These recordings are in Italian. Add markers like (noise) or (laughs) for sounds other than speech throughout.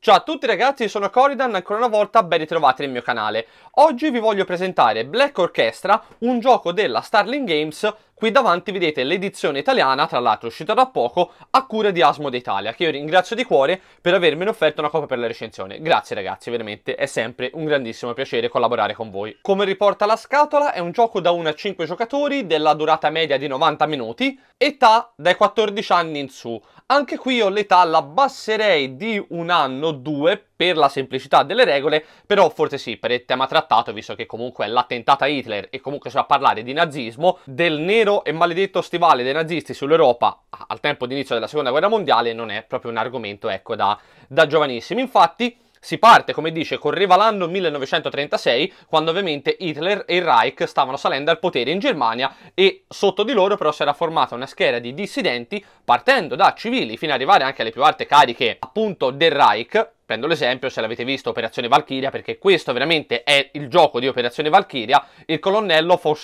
Ciao a tutti ragazzi, sono Coridan, ancora una volta ben ritrovati nel mio canale. Oggi vi voglio presentare Black Orchestra, un gioco della Starling Games Qui davanti vedete l'edizione italiana, tra l'altro uscita da poco, a cura di Asmo d'Italia, che io ringrazio di cuore per avermene offerto una copia per la recensione. Grazie ragazzi, veramente è sempre un grandissimo piacere collaborare con voi. Come riporta la scatola, è un gioco da 1 a 5 giocatori, della durata media di 90 minuti, età dai 14 anni in su. Anche qui io l'età l'abbasserei di un anno o due per la semplicità delle regole, però forse sì, per il tema trattato, visto che comunque è l'attentato a Hitler e comunque si va a parlare di nazismo, del nero nero e maledetto stivale dei nazisti sull'Europa al tempo di inizio della seconda guerra mondiale non è proprio un argomento ecco, da, da giovanissimi. Infatti, si parte, come dice, correva l'anno 1936, quando ovviamente Hitler e il Reich stavano salendo al potere in Germania e sotto di loro però si era formata una schiera di dissidenti partendo da civili fino ad arrivare anche alle più alte cariche appunto del Reich prendo l'esempio, se l'avete visto, Operazione Valkyria, perché questo veramente è il gioco di Operazione Valkyria, il colonnello von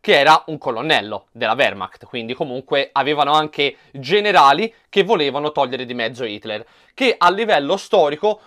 che era un colonnello della Wehrmacht, quindi comunque avevano anche generali che volevano togliere di mezzo Hitler, che a livello storico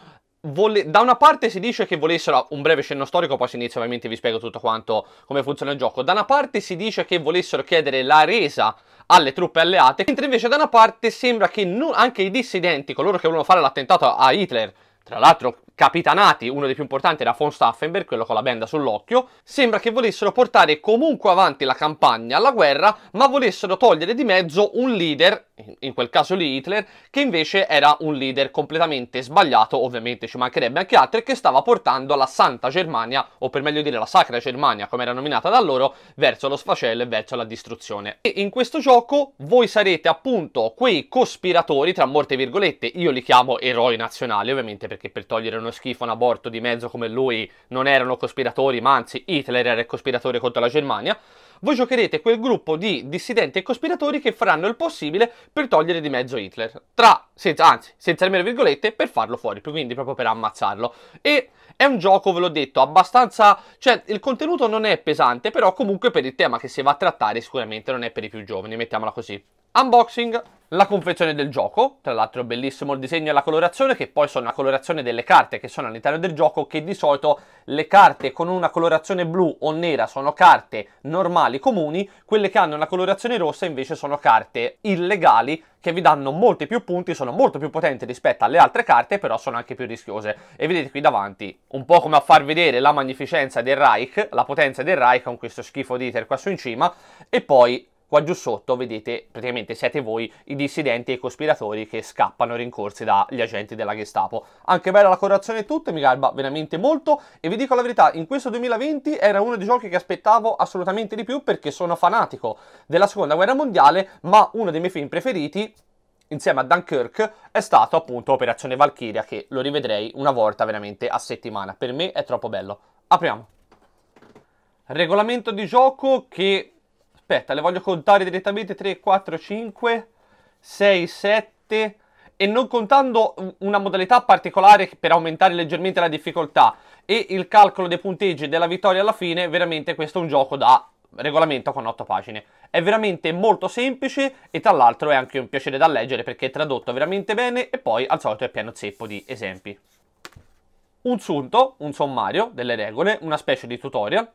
vole... da una parte si dice che volessero, un breve sceno storico, poi si inizia ovviamente vi spiego tutto quanto, come funziona il gioco, da una parte si dice che volessero chiedere la resa alle truppe alleate, mentre invece da una parte sembra che non... anche i dissidenti, coloro che volevano fare l'attentato a Hitler, tra l'altro capitanati, uno dei più importanti era von Staffenberg, quello con la benda sull'occhio, sembra che volessero portare comunque avanti la campagna alla guerra, ma volessero togliere di mezzo un leader, in quel caso lì Hitler, che invece era un leader completamente sbagliato, ovviamente ci mancherebbe anche altri, che stava portando la Santa Germania, o per meglio dire la Sacra Germania, come era nominata da loro, verso lo sfacello e verso la distruzione. E in questo gioco voi sarete appunto quei cospiratori, tra molte virgolette, io li chiamo eroi nazionali, ovviamente perché per togliere un fanno schifo un aborto di mezzo come lui non erano cospiratori, ma anzi Hitler era il cospiratore contro la Germania, voi giocherete quel gruppo di dissidenti e cospiratori che faranno il possibile per togliere di mezzo Hitler, tra, senza, anzi, senza le virgolette, per farlo fuori, quindi proprio per ammazzarlo. E è un gioco, ve l'ho detto, abbastanza, cioè il contenuto non è pesante, però comunque per il tema che si va a trattare sicuramente non è per i più giovani, mettiamola così. Unboxing! Unboxing! la confezione del gioco, tra l'altro bellissimo il disegno e la colorazione, che poi sono la colorazione delle carte che sono all'interno del gioco, che di solito le carte con una colorazione blu o nera sono carte normali, comuni, quelle che hanno una colorazione rossa invece sono carte illegali, che vi danno molti più punti, sono molto più potenti rispetto alle altre carte, però sono anche più rischiose. E vedete qui davanti, un po' come a far vedere la magnificenza del Reich, la potenza del Reich con questo schifo di Iter qua su in cima, e poi Qua giù sotto vedete praticamente siete voi i dissidenti e i cospiratori che scappano rincorsi dagli agenti della Gestapo. Anche bella la correzione e tutto, mi garba veramente molto e vi dico la verità, in questo 2020 era uno dei giochi che aspettavo assolutamente di più perché sono fanatico della seconda guerra mondiale, ma uno dei miei film preferiti insieme a Dunkirk è stato appunto Operazione Valkyria che lo rivedrei una volta veramente a settimana. Per me è troppo bello. Apriamo. Regolamento di gioco che Aspetta, le voglio contare direttamente 3, 4, 5, 6, 7 e non contando una modalità particolare per aumentare leggermente la difficoltà e il calcolo dei punteggi della vittoria alla fine, veramente questo è un gioco da regolamento con 8 pagine. È veramente molto semplice e tra l'altro è anche un piacere da leggere perché è tradotto veramente bene e poi al solito è pieno zeppo di esempi. Un sunto, un sommario delle regole, una specie di tutorial,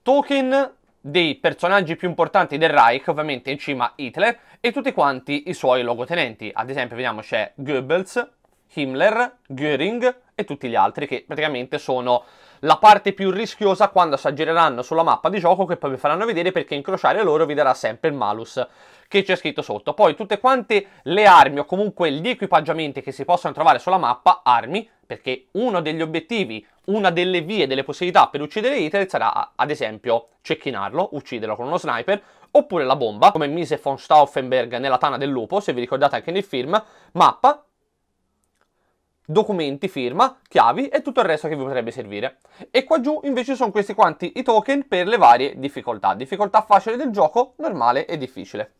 token dei personaggi più importanti del Reich, ovviamente in cima Hitler, e tutti quanti i suoi logotenenti. Ad esempio, vediamo c'è Goebbels, Himmler, Göring e tutti gli altri che praticamente sono la parte più rischiosa quando si aggireranno sulla mappa di gioco che poi vi faranno vedere perché incrociare loro vi darà sempre il malus che c'è scritto sotto. Poi tutte quante le armi o comunque gli equipaggiamenti che si possono trovare sulla mappa, armi, perché uno degli obiettivi, una delle vie, delle possibilità per uccidere Hitler sarà ad esempio cecchinarlo, ucciderlo con uno sniper, oppure la bomba, come mise von Stauffenberg nella Tana del Lupo, se vi ricordate anche nel film, mappa, documenti, firma, chiavi e tutto il resto che vi potrebbe servire. E qua giù invece sono questi quanti i token per le varie difficoltà, difficoltà facile del gioco, normale e difficile.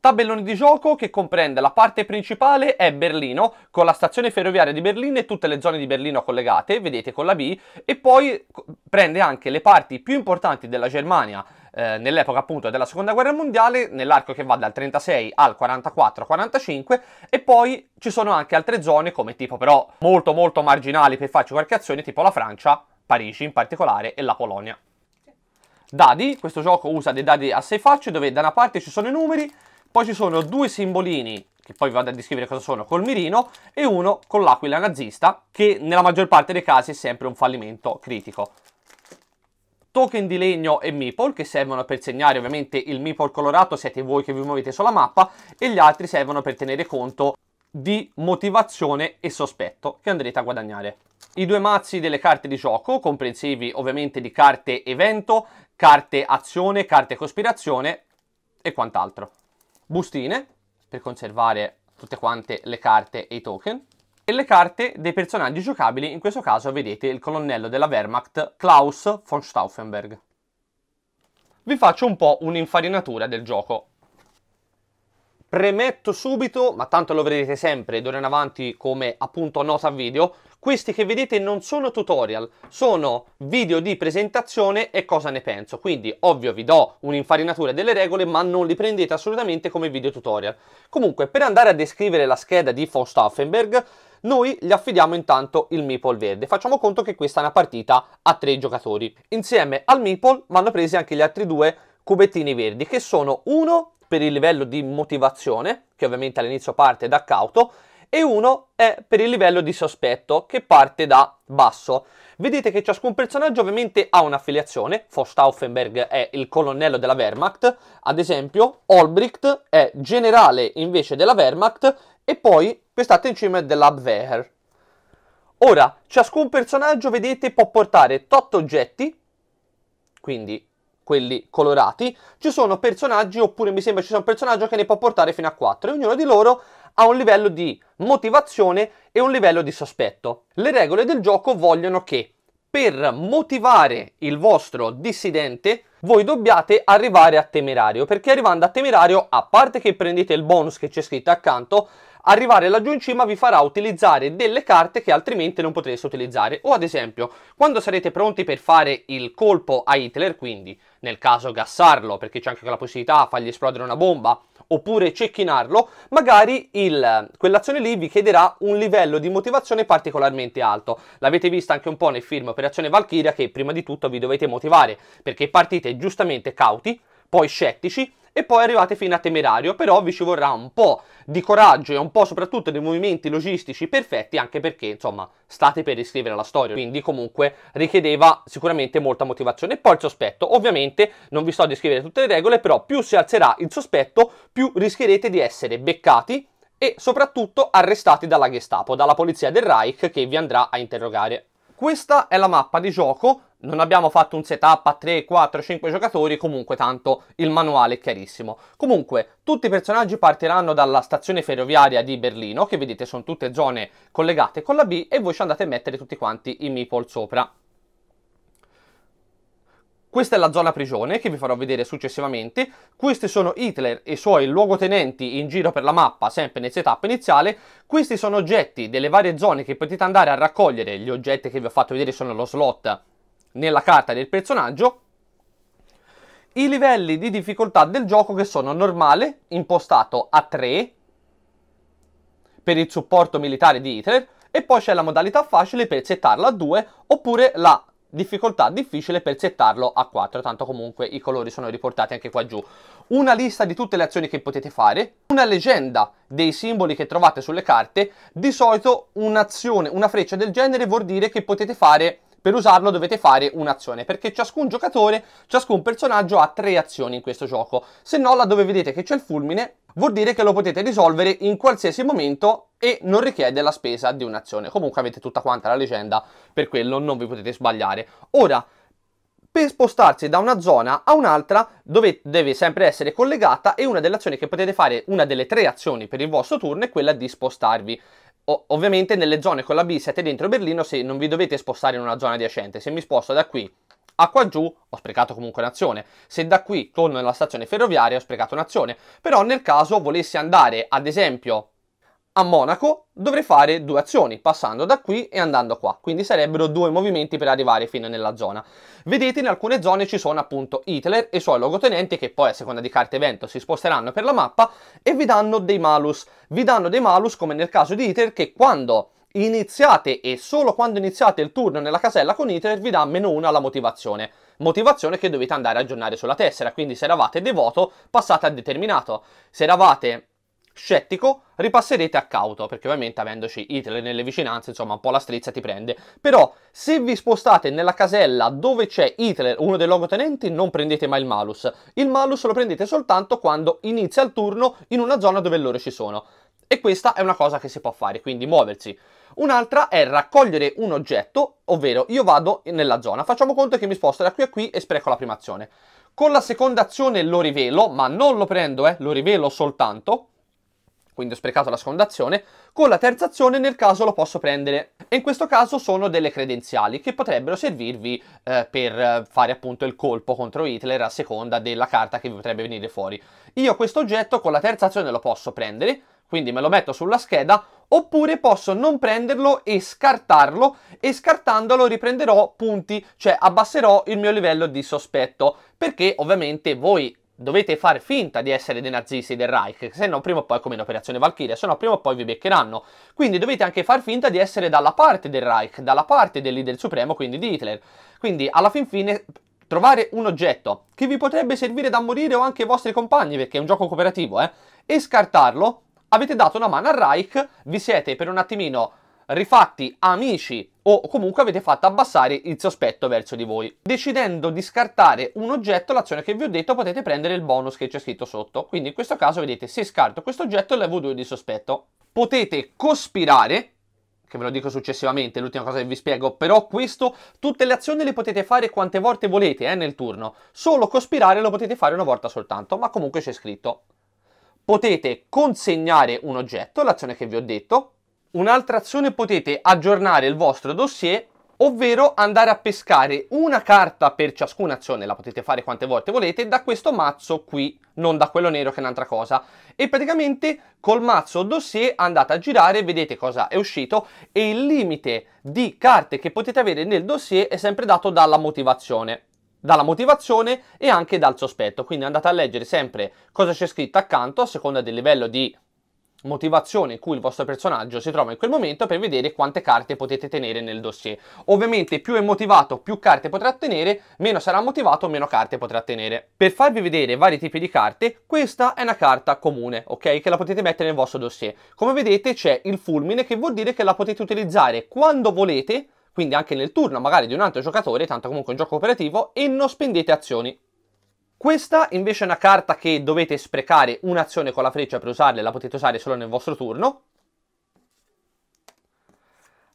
Tabellone di gioco che comprende la parte principale è Berlino, con la stazione ferroviaria di Berlino e tutte le zone di Berlino collegate, vedete con la B, e poi prende anche le parti più importanti della Germania eh, nell'epoca appunto della seconda guerra mondiale, nell'arco che va dal 36 al 44-45, e poi ci sono anche altre zone come tipo però molto molto marginali per farci qualche azione, tipo la Francia, Parigi in particolare e la Polonia. Dadi, questo gioco usa dei dadi a sei facce dove da una parte ci sono i numeri poi ci sono due simbolini che poi vado a descrivere cosa sono, col mirino e uno con l'aquila nazista che nella maggior parte dei casi è sempre un fallimento critico. Token di legno e meeple che servono per segnare ovviamente il meeple colorato siete voi che vi muovete sulla mappa e gli altri servono per tenere conto di motivazione e sospetto che andrete a guadagnare. I due mazzi delle carte di gioco, comprensivi ovviamente di carte evento, carte azione, carte cospirazione e quant'altro bustine per conservare tutte quante le carte e i token e le carte dei personaggi giocabili, in questo caso vedete il colonnello della Wehrmacht Klaus von Stauffenberg. Vi faccio un po' un'infarinatura del gioco. Premetto subito, ma tanto lo vedrete sempre d'ora in avanti come appunto nota video, questi che vedete non sono tutorial, sono video di presentazione e cosa ne penso. Quindi ovvio vi do un'infarinatura delle regole, ma non li prendete assolutamente come video tutorial. Comunque, per andare a descrivere la scheda di von Stauffenberg, noi gli affidiamo intanto il meeple verde. Facciamo conto che questa è una partita a tre giocatori. Insieme al meeple vanno presi anche gli altri due cubettini verdi, che sono uno per il livello di motivazione, che ovviamente all'inizio parte da cauto, e uno è per il livello di sospetto, che parte da basso. Vedete che ciascun personaggio ovviamente ha un'affiliazione, Forstauffenberg è il colonnello della Wehrmacht, ad esempio Olbricht è generale invece della Wehrmacht e poi quest'altro in cima è dell'Abwehr. Ora, ciascun personaggio, vedete, può portare tot oggetti, quindi quelli colorati, ci sono personaggi, oppure mi sembra ci sia un personaggio che ne può portare fino a 4, e ognuno di loro ha un livello di motivazione e un livello di sospetto. Le regole del gioco vogliono che per motivare il vostro dissidente voi dobbiate arrivare a temerario, perché arrivando a temerario, a parte che prendete il bonus che c'è scritto accanto, arrivare laggiù in cima vi farà utilizzare delle carte che altrimenti non potreste utilizzare o ad esempio quando sarete pronti per fare il colpo a Hitler quindi nel caso gassarlo perché c'è anche la possibilità di fargli esplodere una bomba oppure cecchinarlo, magari il, quell'azione lì vi chiederà un livello di motivazione particolarmente alto. L'avete vista anche un po' nel film Operazione Valkyria che prima di tutto vi dovete motivare perché partite giustamente cauti, poi scettici e poi arrivate fino a Temerario, però vi ci vorrà un po' di coraggio e un po' soprattutto dei movimenti logistici perfetti, anche perché insomma state per riscrivere la storia, quindi comunque richiedeva sicuramente molta motivazione. E poi il sospetto, ovviamente non vi sto a descrivere tutte le regole, però più si alzerà il sospetto, più rischierete di essere beccati e soprattutto arrestati dalla Gestapo, dalla polizia del Reich che vi andrà a interrogare. Questa è la mappa di gioco, non abbiamo fatto un setup a 3, 4, 5 giocatori, comunque tanto il manuale è chiarissimo. Comunque, tutti i personaggi partiranno dalla stazione ferroviaria di Berlino, che vedete sono tutte zone collegate con la B, e voi ci andate a mettere tutti quanti i meeple sopra. Questa è la zona prigione che vi farò vedere successivamente. Questi sono Hitler e i suoi luogotenenti in giro per la mappa, sempre nel setup iniziale. Questi sono oggetti delle varie zone che potete andare a raccogliere. Gli oggetti che vi ho fatto vedere sono lo slot nella carta del personaggio. I livelli di difficoltà del gioco che sono normale, impostato a 3 per il supporto militare di Hitler, e poi c'è la modalità facile per settarla a 2 oppure la difficoltà difficile per settarlo a 4, tanto comunque i colori sono riportati anche qua giù. Una lista di tutte le azioni che potete fare, una leggenda dei simboli che trovate sulle carte, di solito un'azione, una freccia del genere vuol dire che potete fare per usarlo dovete fare un'azione, perché ciascun giocatore, ciascun personaggio ha tre azioni in questo gioco. Se no, laddove vedete che c'è il fulmine, vuol dire che lo potete risolvere in qualsiasi momento e non richiede la spesa di un'azione. Comunque avete tutta quanta la leggenda, per quello non vi potete sbagliare. Ora, per spostarsi da una zona a un'altra dove deve sempre essere collegata e una delle azioni che potete fare, una delle tre azioni per il vostro turno è quella di spostarvi. O, ovviamente nelle zone con la B siete dentro Berlino se non vi dovete spostare in una zona adiacente. Se mi sposto da qui a qua giù ho sprecato comunque un'azione. Se da qui torno nella stazione ferroviaria ho sprecato un'azione. Però nel caso volessi andare ad esempio a Monaco dovrei fare due azioni, passando da qui e andando qua, quindi sarebbero due movimenti per arrivare fino nella zona. Vedete in alcune zone ci sono appunto Hitler e i suoi logotenenti che poi a seconda di carte evento si sposteranno per la mappa e vi danno dei malus, vi danno dei malus come nel caso di Hitler che quando iniziate e solo quando iniziate il turno nella casella con Hitler vi dà meno 1 alla motivazione motivazione che dovete andare a aggiornare sulla tessera, quindi se eravate devoto passate a determinato, se eravate scettico, ripasserete a cauto, perché ovviamente avendoci Hitler nelle vicinanze, insomma, un po' la strizza ti prende. Però se vi spostate nella casella dove c'è Hitler, uno dei logotenenti, non prendete mai il malus. Il malus lo prendete soltanto quando inizia il turno in una zona dove loro ci sono. E questa è una cosa che si può fare, quindi muoversi. Un'altra è raccogliere un oggetto, ovvero io vado nella zona, facciamo conto che mi sposto da qui a qui e spreco la prima azione. Con la seconda azione lo rivelo, ma non lo prendo, eh, lo rivelo soltanto, quindi ho sprecato la seconda azione, con la terza azione nel caso lo posso prendere. E in questo caso sono delle credenziali che potrebbero servirvi eh, per fare appunto il colpo contro Hitler a seconda della carta che vi potrebbe venire fuori. Io questo oggetto con la terza azione lo posso prendere, quindi me lo metto sulla scheda, oppure posso non prenderlo e scartarlo e scartandolo riprenderò punti, cioè abbasserò il mio livello di sospetto, perché ovviamente voi dovete far finta di essere dei nazisti del Reich, se no prima o poi come in Operazione Valkyria, se no prima o poi vi beccheranno. Quindi dovete anche far finta di essere dalla parte del Reich, dalla parte del leader supremo, quindi di Hitler. Quindi alla fin fine trovare un oggetto che vi potrebbe servire da morire o anche ai vostri compagni, perché è un gioco cooperativo, eh, e scartarlo, avete dato una mano al Reich, vi siete per un attimino rifatti amici o comunque avete fatto abbassare il sospetto verso di voi. Decidendo di scartare un oggetto, l'azione che vi ho detto, potete prendere il bonus che c'è scritto sotto. Quindi in questo caso vedete se scarto questo oggetto levo 2 di sospetto. Potete cospirare che ve lo dico successivamente, l'ultima cosa che vi spiego, però questo, tutte le azioni le potete fare quante volte volete eh, nel turno, solo cospirare lo potete fare una volta soltanto, ma comunque c'è scritto. Potete consegnare un oggetto, l'azione che vi ho detto, Un'altra azione potete aggiornare il vostro dossier ovvero andare a pescare una carta per ciascuna azione, la potete fare quante volte volete, da questo mazzo qui, non da quello nero che è un'altra cosa. E praticamente col mazzo dossier andate a girare, vedete cosa è uscito e il limite di carte che potete avere nel dossier è sempre dato dalla motivazione dalla motivazione e anche dal sospetto quindi andate a leggere sempre cosa c'è scritto accanto a seconda del livello di motivazione in cui il vostro personaggio si trova in quel momento per vedere quante carte potete tenere nel dossier. Ovviamente più è motivato, più carte potrà tenere, meno sarà motivato, meno carte potrà tenere. Per farvi vedere vari tipi di carte, questa è una carta comune, ok? Che la potete mettere nel vostro dossier. Come vedete c'è il fulmine che vuol dire che la potete utilizzare quando volete, quindi anche nel turno magari di un altro giocatore, tanto comunque un gioco operativo, e non spendete azioni. Questa invece è una carta che dovete sprecare un'azione con la freccia per usarla, la potete usare solo nel vostro turno.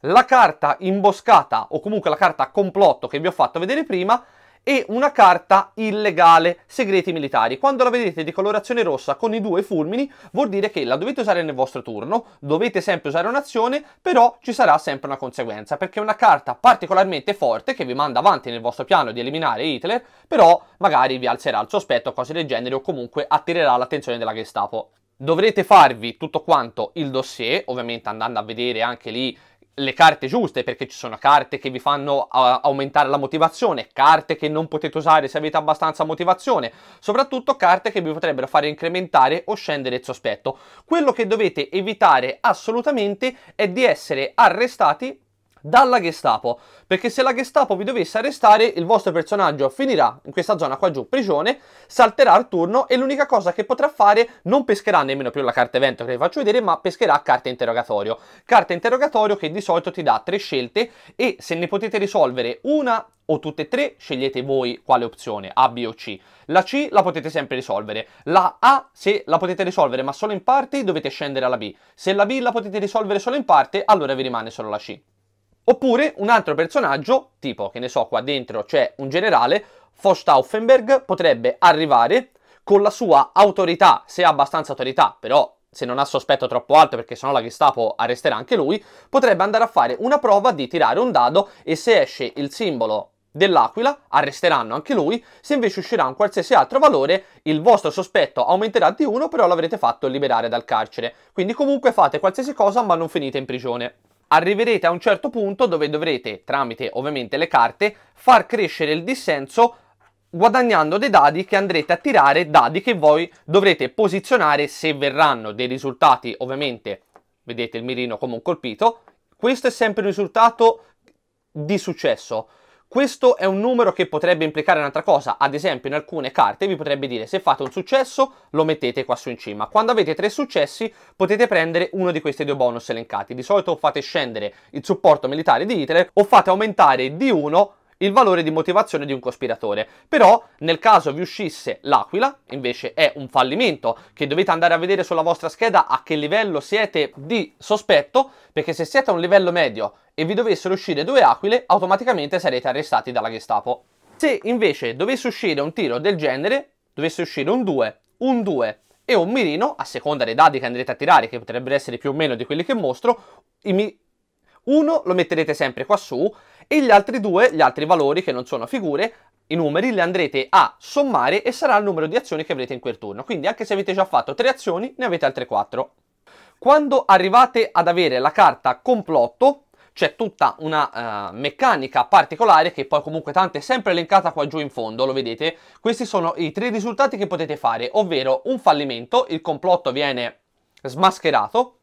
La carta imboscata o comunque la carta complotto che vi ho fatto vedere prima e una carta illegale, segreti militari. Quando la vedete di colorazione rossa con i due fulmini vuol dire che la dovete usare nel vostro turno, dovete sempre usare un'azione, però ci sarà sempre una conseguenza, perché è una carta particolarmente forte che vi manda avanti nel vostro piano di eliminare Hitler, però magari vi alzerà il sospetto o cose del genere o comunque attirerà l'attenzione della Gestapo. Dovrete farvi tutto quanto il dossier, ovviamente andando a vedere anche lì le carte giuste, perché ci sono carte che vi fanno aumentare la motivazione, carte che non potete usare se avete abbastanza motivazione, soprattutto carte che vi potrebbero fare incrementare o scendere il sospetto. Quello che dovete evitare assolutamente è di essere arrestati dalla Gestapo, perché se la Gestapo vi dovesse arrestare il vostro personaggio finirà in questa zona qua giù, prigione, salterà al turno e l'unica cosa che potrà fare non pescherà nemmeno più la carta evento che vi faccio vedere, ma pescherà carta interrogatorio. Carta interrogatorio che di solito ti dà tre scelte e se ne potete risolvere una o tutte e tre, scegliete voi quale opzione, A, B o C. La C la potete sempre risolvere, la A se la potete risolvere ma solo in parte dovete scendere alla B, se la B la potete risolvere solo in parte allora vi rimane solo la C. Oppure un altro personaggio, tipo che ne so qua dentro c'è un generale, Forstauffenberg potrebbe arrivare con la sua autorità, se ha abbastanza autorità, però se non ha sospetto troppo alto perché sennò la Gestapo arresterà anche lui, potrebbe andare a fare una prova di tirare un dado e se esce il simbolo dell'aquila arresteranno anche lui, se invece uscirà un qualsiasi altro valore il vostro sospetto aumenterà di uno però l'avrete fatto liberare dal carcere, quindi comunque fate qualsiasi cosa ma non finite in prigione arriverete a un certo punto dove dovrete, tramite ovviamente le carte, far crescere il dissenso guadagnando dei dadi che andrete a tirare, dadi che voi dovrete posizionare se verranno dei risultati, ovviamente vedete il mirino come un colpito, questo è sempre un risultato di successo, questo è un numero che potrebbe implicare un'altra cosa, ad esempio in alcune carte vi potrebbe dire se fate un successo lo mettete qua su in cima, quando avete tre successi potete prendere uno di questi due bonus elencati, di solito fate scendere il supporto militare di Hitler o fate aumentare di uno il valore di motivazione di un cospiratore. Però nel caso vi uscisse l'aquila, invece è un fallimento che dovete andare a vedere sulla vostra scheda a che livello siete di sospetto, perché se siete a un livello medio e vi dovessero uscire due aquile, automaticamente sarete arrestati dalla Gestapo. Se invece dovesse uscire un tiro del genere, dovesse uscire un 2, un 2 e un mirino, a seconda dei dadi che andrete a tirare, che potrebbero essere più o meno di quelli che mostro, uno lo metterete sempre qua su e gli altri due, gli altri valori che non sono figure, i numeri li andrete a sommare e sarà il numero di azioni che avrete in quel turno. Quindi anche se avete già fatto 3 azioni, ne avete altre 4. Quando arrivate ad avere la carta complotto, c'è tutta una uh, meccanica particolare che poi comunque tanto è sempre elencata qua giù in fondo, lo vedete? Questi sono i tre risultati che potete fare, ovvero un fallimento, il complotto viene smascherato,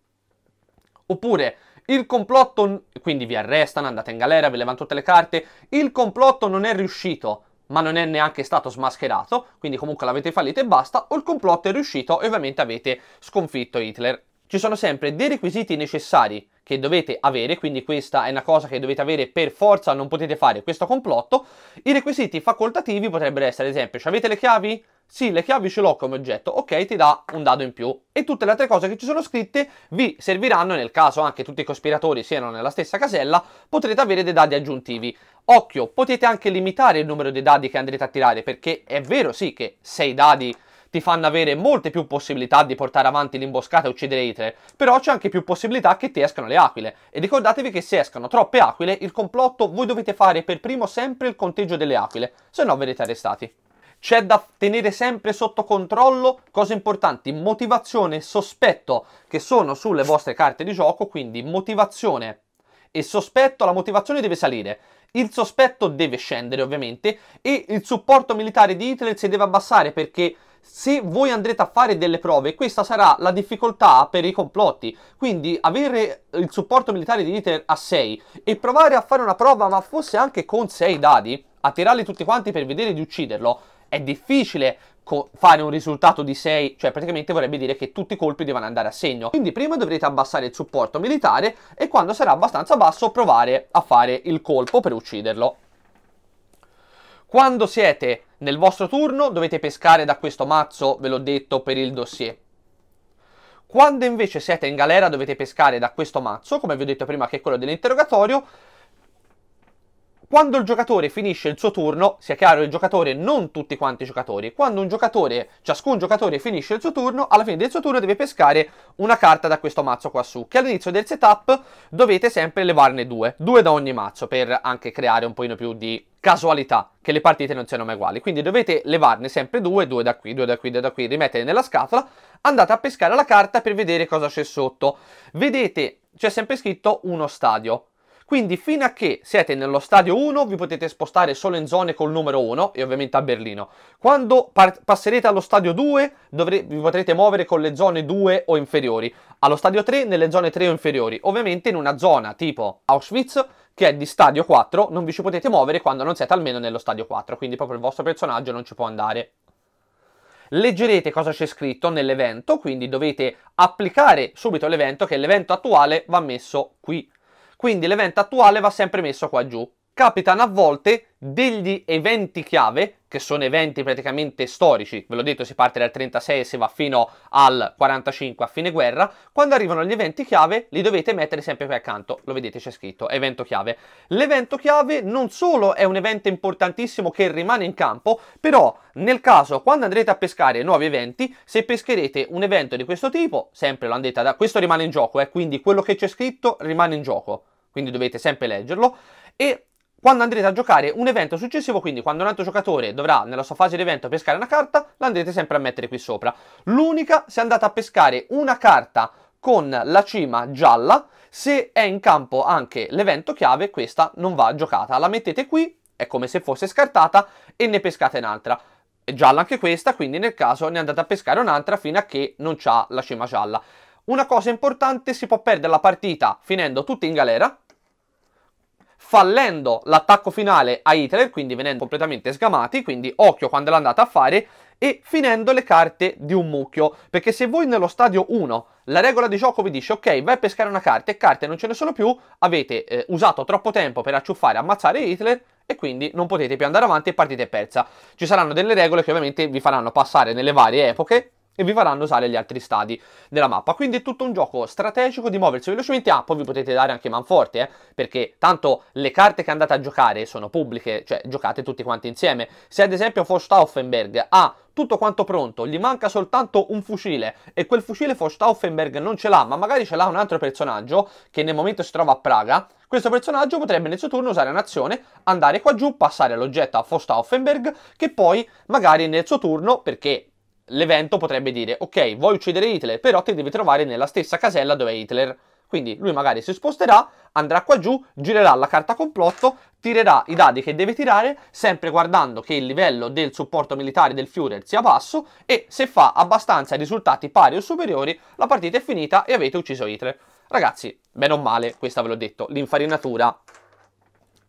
oppure il complotto, quindi vi arrestano, andate in galera, vi levano tutte le carte, il complotto non è riuscito, ma non è neanche stato smascherato, quindi comunque l'avete fallito e basta, o il complotto è riuscito e ovviamente avete sconfitto Hitler. Ci sono sempre dei requisiti necessari che dovete avere, quindi questa è una cosa che dovete avere per forza, non potete fare questo complotto. I requisiti facoltativi potrebbero essere, ad esempio, avete le chiavi? Sì, le chiavi ce l'ho come oggetto, ok, ti dà un dado in più. E tutte le altre cose che ci sono scritte vi serviranno nel caso anche tutti i cospiratori siano nella stessa casella, potrete avere dei dadi aggiuntivi. Occhio, potete anche limitare il numero dei dadi che andrete a tirare, perché è vero sì che 6 dadi ti fanno avere molte più possibilità di portare avanti l'imboscata e uccidere Hitler, però c'è anche più possibilità che ti escano le aquile. E ricordatevi che se escano troppe aquile, il complotto voi dovete fare per primo sempre il conteggio delle aquile, se no verrete arrestati. C'è da tenere sempre sotto controllo cose importanti, motivazione e sospetto che sono sulle vostre carte di gioco, quindi motivazione e sospetto, la motivazione deve salire. Il sospetto deve scendere ovviamente e il supporto militare di Hitler si deve abbassare perché se voi andrete a fare delle prove, questa sarà la difficoltà per i complotti. Quindi avere il supporto militare di Dieter a 6 e provare a fare una prova, ma fosse anche con 6 dadi, a tirarli tutti quanti per vedere di ucciderlo, è difficile fare un risultato di 6, cioè praticamente vorrebbe dire che tutti i colpi devono andare a segno. Quindi prima dovrete abbassare il supporto militare e quando sarà abbastanza basso provare a fare il colpo per ucciderlo. Quando siete nel vostro turno dovete pescare da questo mazzo, ve l'ho detto, per il dossier. Quando invece siete in galera dovete pescare da questo mazzo, come vi ho detto prima che è quello dell'interrogatorio, quando il giocatore finisce il suo turno, sia chiaro il giocatore, non tutti quanti i giocatori, quando un giocatore, ciascun giocatore finisce il suo turno, alla fine del suo turno deve pescare una carta da questo mazzo qua su, che all'inizio del setup dovete sempre levarne due, due da ogni mazzo, per anche creare un pochino più di casualità, che le partite non siano mai uguali, quindi dovete levarne sempre due, due da qui, due da qui, due da qui, rimettere nella scatola, andate a pescare la carta per vedere cosa c'è sotto, vedete c'è sempre scritto uno stadio, quindi fino a che siete nello stadio 1 vi potete spostare solo in zone col numero 1 e ovviamente a Berlino. Quando passerete allo stadio 2 vi potrete muovere con le zone 2 o inferiori. Allo stadio 3 nelle zone 3 o inferiori. Ovviamente in una zona tipo Auschwitz che è di stadio 4 non vi ci potete muovere quando non siete almeno nello stadio 4. Quindi proprio il vostro personaggio non ci può andare leggerete cosa c'è scritto nell'evento, quindi dovete applicare subito l'evento che l'evento attuale va messo qui quindi l'evento attuale va sempre messo qua giù. Capitano a volte degli eventi chiave, che sono eventi praticamente storici, ve l'ho detto si parte dal 36 e si va fino al 45 a fine guerra, quando arrivano gli eventi chiave li dovete mettere sempre qui accanto, lo vedete c'è scritto evento chiave. L'evento chiave non solo è un evento importantissimo che rimane in campo, però nel caso quando andrete a pescare nuovi eventi, se pescherete un evento di questo tipo, sempre lo andate da... questo rimane in gioco, eh, quindi quello che c'è scritto rimane in gioco quindi dovete sempre leggerlo. E quando andrete a giocare un evento successivo, quindi quando un altro giocatore dovrà nella sua fase di evento pescare una carta, la andrete sempre a mettere qui sopra. L'unica se andate a pescare una carta con la cima gialla, se è in campo anche l'evento chiave, questa non va giocata. La mettete qui, è come se fosse scartata, e ne pescate un'altra. È gialla anche questa, quindi nel caso ne andate a pescare un'altra fino a che non c'ha la cima gialla. Una cosa importante, si può perdere la partita finendo tutti in galera, fallendo l'attacco finale a Hitler, quindi venendo completamente sgamati, quindi occhio quando l'andate a fare, e finendo le carte di un mucchio. Perché se voi nello stadio 1 la regola di gioco vi dice ok, vai a pescare una carta e carte non ce ne sono più, avete eh, usato troppo tempo per acciuffare e ammazzare Hitler e quindi non potete più andare avanti e partite persa. Ci saranno delle regole che ovviamente vi faranno passare nelle varie epoche e vi faranno usare gli altri stadi della mappa. Quindi è tutto un gioco strategico di muoversi velocemente. Ah, poi vi potete dare anche manforte, eh? perché tanto le carte che andate a giocare sono pubbliche, cioè giocate tutti quanti insieme. Se ad esempio Forstauffenberg ha tutto quanto pronto, gli manca soltanto un fucile e quel fucile Forstauffenberg non ce l'ha, ma magari ce l'ha un altro personaggio che nel momento si trova a Praga, questo personaggio potrebbe nel suo turno usare un'azione, andare qua giù, passare l'oggetto a Forstauffenberg, che poi magari nel suo turno, perché l'evento potrebbe dire ok vuoi uccidere Hitler però ti devi trovare nella stessa casella dove è Hitler quindi lui magari si sposterà, andrà qua giù, girerà la carta complotto, tirerà i dadi che deve tirare, sempre guardando che il livello del supporto militare del Führer sia basso e se fa abbastanza risultati pari o superiori la partita è finita e avete ucciso Hitler. Ragazzi, bene o male, questa ve l'ho detto, l'infarinatura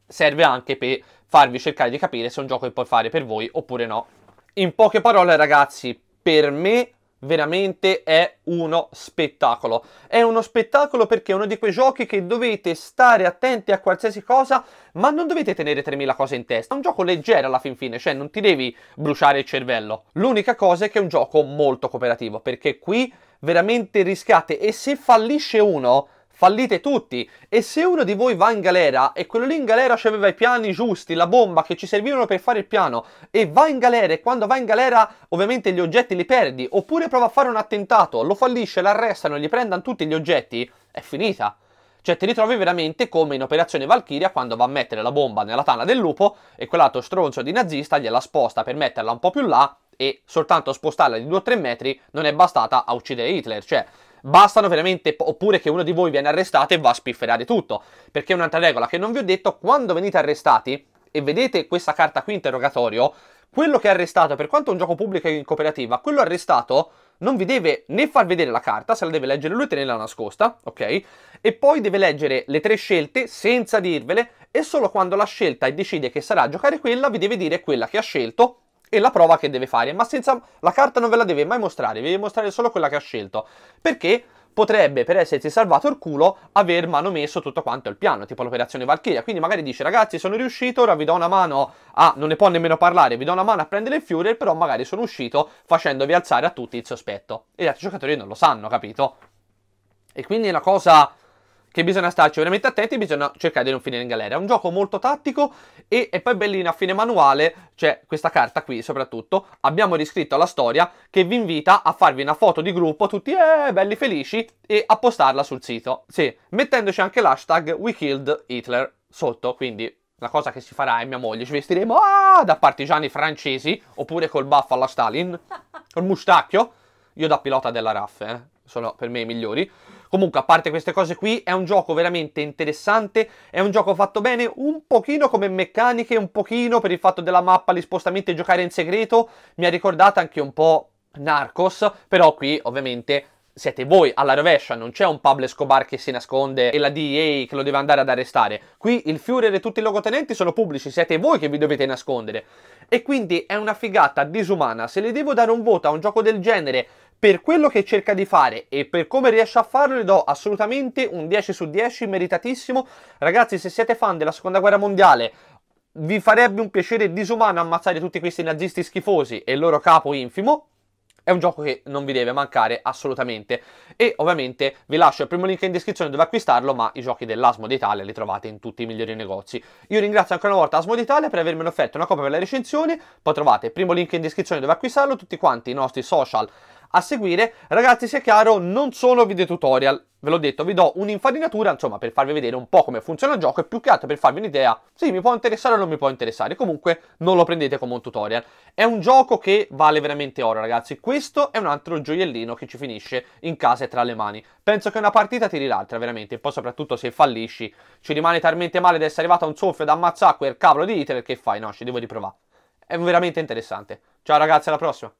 serve anche per farvi cercare di capire se è un gioco che puoi fare per voi oppure no. In poche parole ragazzi, per me veramente è uno spettacolo. È uno spettacolo perché è uno di quei giochi che dovete stare attenti a qualsiasi cosa, ma non dovete tenere 3000 cose in testa. È un gioco leggero alla fin fine, cioè non ti devi bruciare il cervello. L'unica cosa è che è un gioco molto cooperativo, perché qui veramente rischiate e se fallisce uno fallite tutti. E se uno di voi va in galera e quello lì in galera aveva i piani giusti, la bomba che ci servivano per fare il piano, e va in galera e quando va in galera ovviamente gli oggetti li perdi, oppure prova a fare un attentato, lo fallisce, l'arrestano, gli prendano tutti gli oggetti, è finita. Cioè ti ritrovi veramente come in Operazione Valkyria quando va a mettere la bomba nella tana del lupo e quell'altro stronzo di nazista gliela sposta per metterla un po' più là e soltanto spostarla di 2 3 metri non è bastata a uccidere Hitler. Cioè bastano veramente, oppure che uno di voi viene arrestato e va a spifferare tutto. Perché un'altra regola che non vi ho detto, quando venite arrestati e vedete questa carta qui interrogatorio, quello che è arrestato, per quanto è un gioco pubblico e in cooperativa, quello arrestato non vi deve né far vedere la carta, se la deve leggere lui e tenerla nascosta, ok? E poi deve leggere le tre scelte senza dirvele e solo quando la scelta e decide che sarà a giocare quella vi deve dire quella che ha scelto e la prova che deve fare, ma senza la carta non ve la deve mai mostrare, vi deve mostrare solo quella che ha scelto, perché potrebbe per essersi salvato il culo aver manomesso tutto quanto il piano, tipo l'operazione Valkyria, quindi magari dice ragazzi sono riuscito, ora vi do una mano a, non ne può nemmeno parlare, vi do una mano a prendere il Führer, però magari sono uscito facendovi alzare a tutti il sospetto, e gli altri giocatori non lo sanno, capito? E quindi è una cosa che bisogna starci veramente attenti bisogna cercare di non finire in galera. È un gioco molto tattico e, è poi bellino a fine manuale, c'è questa carta qui soprattutto, abbiamo riscritto la storia, che vi invita a farvi una foto di gruppo, tutti eh, belli felici, e a postarla sul sito. Sì, mettendoci anche l'hashtag WeKilledHitler sotto, quindi la cosa che si farà è mia moglie, ci vestiremo ah, da partigiani francesi, oppure col baffo alla Stalin, (laughs) col mustacchio, io da pilota della RAF, eh, sono per me i migliori, Comunque, a parte queste cose qui, è un gioco veramente interessante, è un gioco fatto bene un pochino come meccaniche, un pochino per il fatto della mappa, gli spostamenti e giocare in segreto, mi ha ricordato anche un po' Narcos, però qui ovviamente siete voi alla rovescia, non c'è un Pablo Escobar che si nasconde e la DEA che lo deve andare ad arrestare. Qui il Führer e tutti i logotenenti sono pubblici, siete voi che vi dovete nascondere. E quindi è una figata disumana. Se le devo dare un voto a un gioco del genere per quello che cerca di fare e per come riesce a farlo gli do assolutamente un 10 su 10 meritatissimo ragazzi se siete fan della seconda guerra mondiale vi farebbe un piacere disumano ammazzare tutti questi nazisti schifosi e il loro capo infimo è un gioco che non vi deve mancare assolutamente e ovviamente vi lascio il primo link in descrizione dove acquistarlo ma i giochi dell'Asmo d'Italia li trovate in tutti i migliori negozi io ringrazio ancora una volta Asmo d'Italia per avermi offerto una copia per la recensione poi trovate il primo link in descrizione dove acquistarlo tutti quanti i nostri social a seguire, ragazzi sia chiaro non sono video tutorial, ve l'ho detto, vi do un'infarinatura, insomma, per farvi vedere un po' come funziona il gioco e più che altro per farvi un'idea, sì, mi può interessare o non mi può interessare, comunque non lo prendete come un tutorial. È un gioco che vale veramente oro, ragazzi. Questo è un altro gioiellino che ci finisce in casa e tra le mani. Penso che una partita tiri l'altra, veramente, e poi soprattutto se fallisci, ci rimane talmente male di essere arrivato a un soffio da ammazzare quel cavolo di Hitler che fai, no, ci devo riprovare. È veramente interessante. Ciao ragazzi, alla prossima!